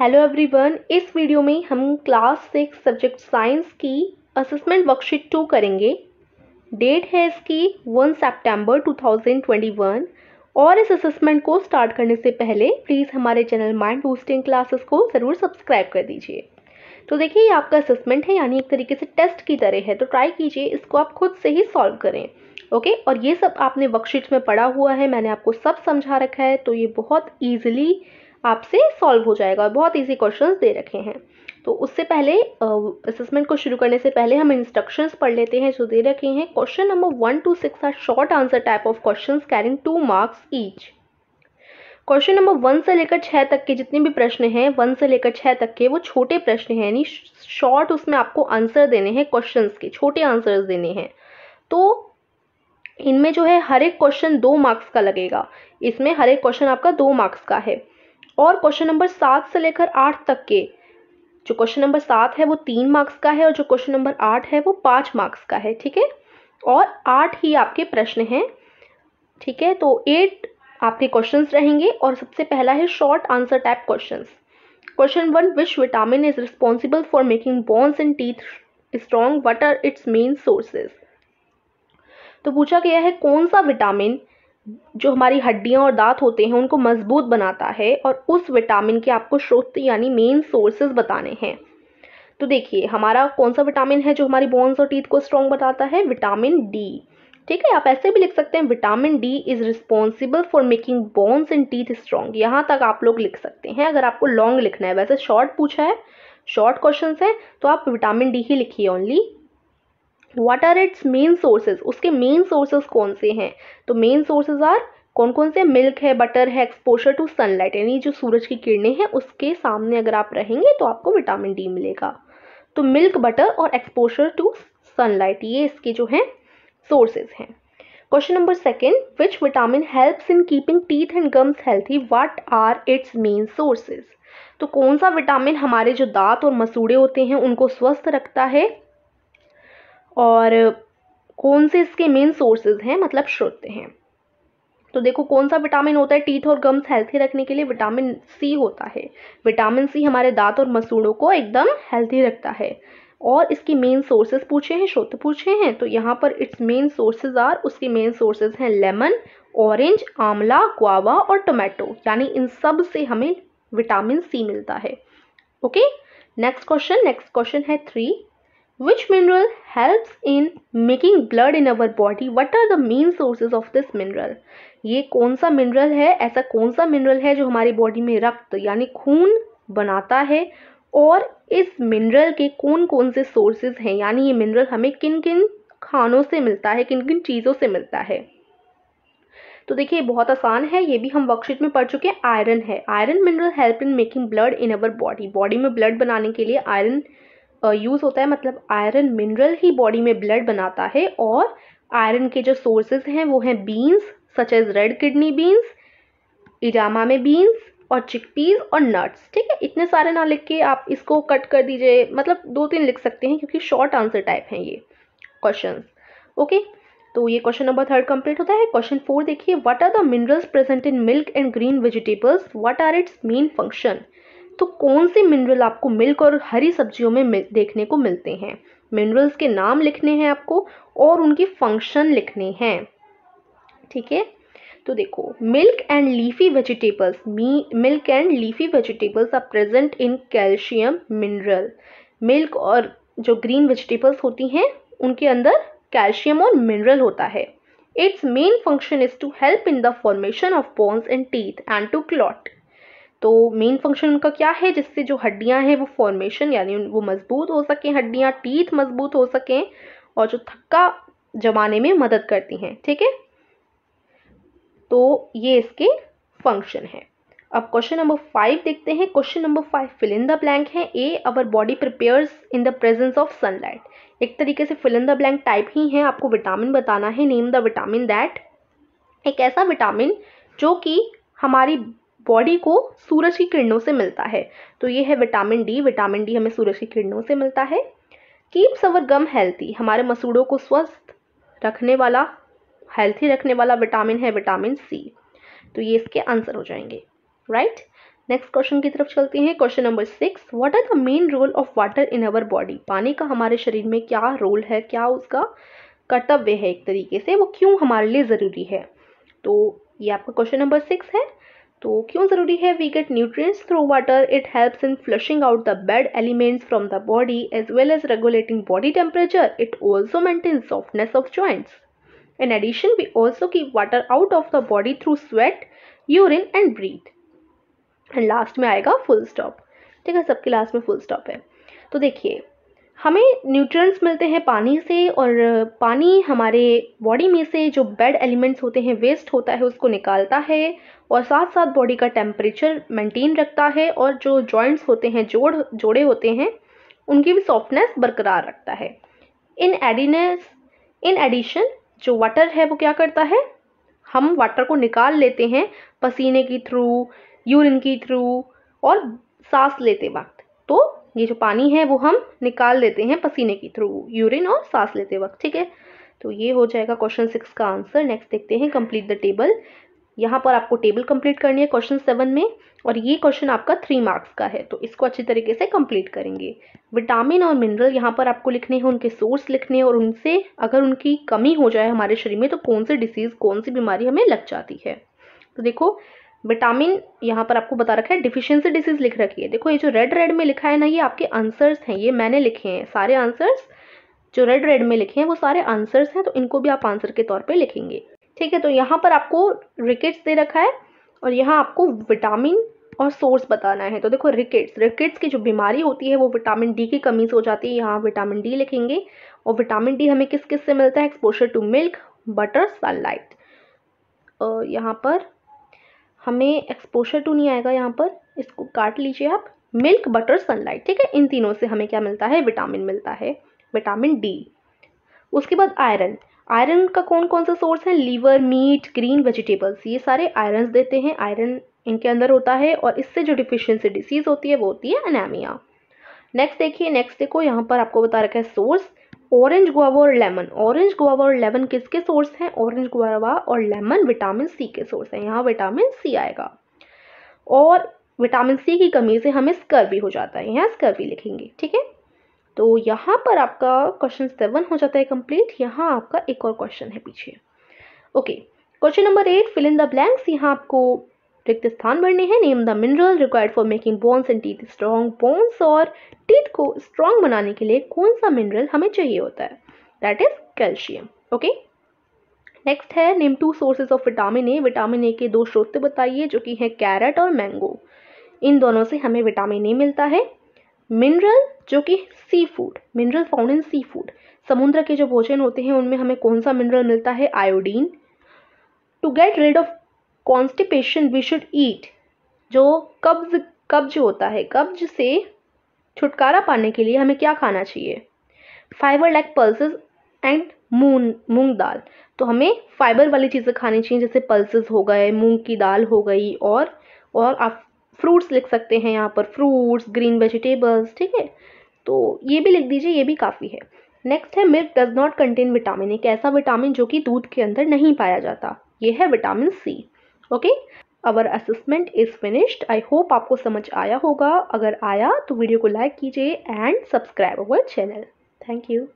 Hello everyone इस video में हम क्लास सिक्स सब्जेक्ट साइंस की असेसमेंट वर्कशीट टू करेंगे डेट है इसकी वन सितंबर 2021 और इस असेसमेंट को स्टार्ट करने से पहले प्लीज़ हमारे चैनल माइंड बूस्टिंग क्लासेस को ज़रूर सब्सक्राइब कर दीजिए तो देखिए ये आपका असेसमेंट है यानी एक तरीके से टेस्ट की तरह है तो ट्राई कीजिए इसको आप खुद से ही सॉल्व करें ओके और ये सब आपने वर्कशीट में पढ़ा हुआ है मैंने आपको सब समझा रखा है तो ये बहुत ईजिली आपसे सॉल्व हो जाएगा और बहुत ईजी क्वेश्चन दे रखे हैं तो उससे पहले असेसमेंट को शुरू करने से पहले हम इंस्ट्रक्शंस पढ़ लेते हैं जो दे रखे हैं question number one two six are short answer type of question carrying two marks each question number one से लेकर छः तक के जितने भी प्रश्न हैं वन से लेकर छः तक के वो छोटे प्रश्न हैं यानी शॉर्ट उसमें आपको आंसर देने हैं क्वेश्चंस के छोटे आंसर्स देने हैं तो इनमें जो है हर एक क्वेश्चन दो मार्क्स का लगेगा इसमें हर एक क्वेश्चन आपका दो मार्क्स का है और क्वेश्चन नंबर सात से लेकर आठ तक के जो क्वेश्चन नंबर सात है वो तीन मार्क्स का है और जो क्वेश्चन नंबर आठ है वो पाँच मार्क्स का है ठीक है और आठ ही आपके प्रश्न हैं ठीक है तो एट आपके क्वेश्चंस रहेंगे और सबसे पहला है short answer type questions question one which vitamin is responsible for making bones and teeth strong what are its main sources तो पूछा गया है कौन सा विटामिन जो हमारी हड्डियाँ और दाँत होते हैं उनको मज़बूत बनाता है और उस विटामिन के आपको स्रोत यानी मेन सोर्सेज बताने हैं तो देखिए हमारा कौन सा विटामिन है जो हमारी बोन्स और टीथ को स्ट्रॉन्ग बताता है विटामिन डी ठीक है आप ऐसे भी लिख सकते हैं vitamin D is responsible for making bones and teeth strong यहाँ तक आप लोग लिख सकते हैं अगर आपको लॉन्ग लिखना है वैसे शॉर्ट पूछा है शॉर्ट क्वेश्चन है तो आप विटामिन डी ही लिखिए only what are its main sources उसके मेन सोर्सेज कौन से हैं तो मेन सोर्सेज आर कौन कौन से मिल्क है बटर है एक्सपोजर टू सनलाइट यानी जो सूरज की किरणें हैं उसके सामने अगर आप रहेंगे तो आपको विटामिन डी मिलेगा तो मिल्क बटर और एक्सपोजर टू सनलाइट ये इसके जो हैं सोर्सेज हैं question number second which vitamin helps in keeping teeth and gums healthy what are its main sources तो कौन सा विटामिन हमारे जो दांत और मसूड़े होते हैं उनको स्वस्थ रखता है और कौन से इसके मेन सोर्सेज हैं मतलब श्रोत हैं तो देखो कौन सा विटामिन होता है टीथ और गम्स हेल्थी रखने के लिए विटामिन सी होता है विटामिन सी हमारे दांत और मसूड़ों को एकदम हेल्थी रखता है और इसके मेन सोर्सेज पूछे हैं श्रोत पूछे हैं तो यहाँ पर इट्स मेन सोर्सेज आर उसके मेन सोर्सेज हैं लेमन ऑरेंज आंवला गुआवा और टोमेटो यानी इन सब से हमें विटामिन सी मिलता है okay next question next question है three Which mineral helps in making blood in our body? What are the main sources of this mineral? ये कौन सा मिनरल है ऐसा कौन सा मिनरल है जो हमारी बॉडी में रक्त यानी खून बनाता है और इस मिनरल के कौन कौन से सोर्सेज हैं यानी ये मिनरल हमें किन किन खानों से मिलता है किन किन चीज़ों से मिलता है तो देखिए बहुत आसान है ये भी हम वर्कशीट में पढ़ चुके हैं आयरन है iron mineral help in making blood in our body body में ब्लड बनाने के लिए आयरन यूज़ होता है मतलब आयरन मिनरल ही बॉडी में ब्लड बनाता है और आयरन के जो सोर्सेज हैं वो हैं beans such as red kidney beans इजामा में बीन्स और चिकपीज और नट्स ठीक है इतने सारे ना लिख के आप इसको कट कर दीजिए मतलब दो तीन लिख सकते हैं क्योंकि शॉर्ट आंसर टाइप हैं ये क्वेश्चन ओके तो ये क्वेश्चन नंबर थर्ड कंप्लीट होता है क्वेश्चन फोर देखिए what are the minerals present in milk and green vegetables what are its main function तो कौन से मिनरल आपको मिल्क और हरी सब्जियों में देखने को मिलते हैं मिनरल्स के नाम लिखने हैं आपको और उनके फंक्शन लिखने हैं ठीक है तो देखो milk and leafy vegetables milk and leafy vegetables are present in calcium mineral milk और जो ग्रीन वेजिटेबल्स होती हैं उनके अंदर कैल्शियम और मिनरल होता है its main function is to help in the formation of bones and teeth and to clot तो मेन फंक्शन उनका क्या है जिससे जो हड्डियाँ हैं वो फॉर्मेशन यानी वो मजबूत हो सकें हड्डियाँ टीथ मजबूत हो सकें और जो थक्का जमाने में मदद करती हैं ठीक है तो ये इसके फंक्शन है अब क्वेश्चन नंबर फाइव देखते हैं question number five fill in the blank है A our body prepares in the presence of sunlight एक तरीके से fill in the blank type ही है आपको विटामिन बताना है नेम द विटामिन दैट एक ऐसा विटामिन जो कि हमारी बॉडी को सूरज की किरणों से मिलता है तो ये है विटामिन डी विटामिन डी हमें सूरज की किरणों से मिलता है कीप्स अवर गम हेल्थी हमारे मसूड़ों को स्वस्थ रखने वाला हेल्थी रखने वाला विटामिन है विटामिन सी तो ये इसके आंसर हो जाएंगे राइट नेक्स्ट क्वेश्चन की तरफ चलते हैं question number six what are the main role of water in our body पानी का हमारे शरीर में क्या रोल है क्या उसका कर्तव्य है एक तरीके से वो क्यों हमारे लिए ज़रूरी है तो ये आपका क्वेश्चन नंबर सिक्स है तो क्यों ज़रूरी है we get nutrients through water it helps in flushing out the bad elements from the body as well as regulating body temperature it also maintain softness of joints in addition we also keep water out of the body through sweat urine and breath and last में आएगा full stop ठीक है सबके last में full stop है तो देखिए हमें न्यूट्रिएंट्स मिलते हैं पानी से और पानी हमारे बॉडी में से जो बैड एलिमेंट्स होते हैं वेस्ट होता है उसको निकालता है और साथ साथ बॉडी का टेम्परेचर मेंटेन रखता है और जो जॉइंट्स होते हैं जोड़ जोड़े होते हैं उनकी भी सॉफ्टनेस बरकरार रखता है इन एडिनेस इन एडिशन जो वाटर है वो क्या करता है हम वाटर को निकाल लेते हैं पसीने के थ्रू यूरिन के थ्रू और सांस लेते वक्त तो ये जो पानी है वो हम निकाल देते हैं पसीने के थ्रू यूरिन और सांस लेते वक्त ठीक है तो ये हो जाएगा क्वेश्चन सिक्स का आंसर नेक्स्ट देखते हैं कंप्लीट द टेबल यहाँ पर आपको टेबल कंप्लीट करनी है क्वेश्चन सेवन में और ये क्वेश्चन आपका थ्री मार्क्स का है तो इसको अच्छी तरीके से कंप्लीट करेंगे विटामिन और मिनरल यहाँ पर आपको लिखने हैं उनके सोर्स लिखने हैं और उनसे अगर उनकी कमी हो जाए हमारे शरीर में तो कौन सी डिसीज़ कौन सी बीमारी हमें लग जाती है तो देखो विटामिन यहाँ पर आपको बता रखा है डिफिशियंसी डिसीज लिख रखी है देखो ये जो रेड रेड में लिखा है ना ये आपके आंसर्स हैं ये मैंने लिखे हैं सारे आंसर्स जो रेड रेड में लिखे हैं वो सारे आंसर्स हैं तो इनको भी आप आंसर के तौर पर लिखेंगे ठीक है तो यहाँ पर आपको रिकेट्स दे रखा है और यहाँ आपको विटामिन और सोर्स बताना है तो देखो रिकेट्स रिकेट्स की जो बीमारी होती है वो विटामिन डी की कमी से हो जाती है यहाँ विटामिन डी लिखेंगे और विटामिन डी हमें किस किस से मिलता है exposure to milk butter sunlight यहाँ पर हमें एक्सपोशर तो टू नहीं आएगा यहाँ पर इसको काट लीजिए आप मिल्क बटर सनलाइट ठीक है इन तीनों से हमें क्या मिलता है विटामिन मिलता है विटामिन डी उसके बाद आयरन आयरन का कौन कौन सा सोर्स है लीवर मीट ग्रीन वेजिटेबल्स ये सारे आयरन देते हैं आयरन इनके अंदर होता है और इससे जो डिफिशियंसी डिसीज़ होती है वो होती है अनामिया नेक्स्ट देखिए नेक्स्ट देखो यहाँ पर आपको बता रखा है सोर्स ऑरेंज गुआवा और लेमन ऑरेंज गुआवा और लेमन किसके सोर्स हैं ऑरेंज गुआवा और लेमन विटामिन सी के सोर्स हैं यहाँ विटामिन सी आएगा और विटामिन सी की कमी से हमें स्कर्वी हो जाता है यहाँ स्कर्वी लिखेंगे ठीक है तो यहाँ पर आपका क्वेश्चन सेवन हो जाता है कंप्लीट यहाँ आपका एक और क्वेश्चन है पीछे okay question number eight fill in the blanks यहाँ आपको रिक्त स्थान भरने हैं name the mineral required for making bones and teeth strong bones और टीथ को स्ट्रॉन्ग बनाने के लिए कौन सा मिनरल हमें चाहिए होता है that is calcium okay next है name two sources of vitamin A vitamin A के दो स्रोत बताइए जो कि हैं कैरेट और मैंगो इन दोनों से हमें विटामिन ए मिलता है मिनरल जो कि sea food mineral found in sea food समुद्र के जो भोजन होते हैं उनमें हमें कौन सा मिनरल मिलता है iodine to get rid of constipation we should eat जो कब्ज कब्ज होता है कब्ज से छुटकारा पाने के लिए हमें क्या खाना चाहिए fibre like pulses and moong moong dal तो हमें फाइबर वाली चीज़ें खानी चाहिए जैसे पल्सेस हो गए मूंग की दाल हो गई और और आप फ्रूट्स लिख सकते हैं यहाँ पर फ्रूट्स ग्रीन वेजिटेबल्स ठीक है तो ये भी लिख दीजिए ये भी काफ़ी है नेक्स्ट है milk does not contain vitamin एक ऐसा विटामिन जो कि दूध के अंदर नहीं पाया जाता ये है vitamin C okay our assessment is finished I hope आपको समझ आया होगा अगर आया तो वीडियो को लाइक कीजिए and subscribe our channel thank you